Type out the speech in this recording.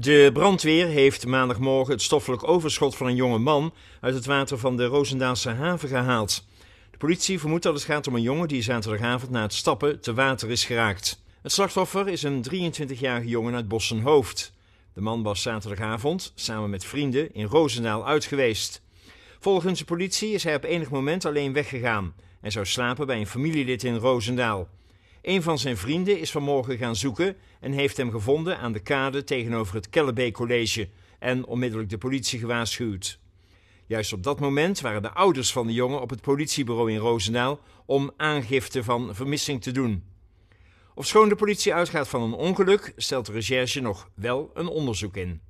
De brandweer heeft maandagmorgen het stoffelijk overschot van een jonge man uit het water van de Rozendaalse haven gehaald. De politie vermoedt dat het gaat om een jongen die zaterdagavond na het stappen te water is geraakt. Het slachtoffer is een 23-jarige jongen uit Bossenhoofd. De man was zaterdagavond samen met vrienden in Roosendaal uit geweest. Volgens de politie is hij op enig moment alleen weggegaan en zou slapen bij een familielid in Roosendaal. Een van zijn vrienden is vanmorgen gaan zoeken en heeft hem gevonden aan de kade tegenover het Kellebeek College en onmiddellijk de politie gewaarschuwd. Juist op dat moment waren de ouders van de jongen op het politiebureau in Roosendaal om aangifte van vermissing te doen. Ofschoon de politie uitgaat van een ongeluk, stelt de recherche nog wel een onderzoek in.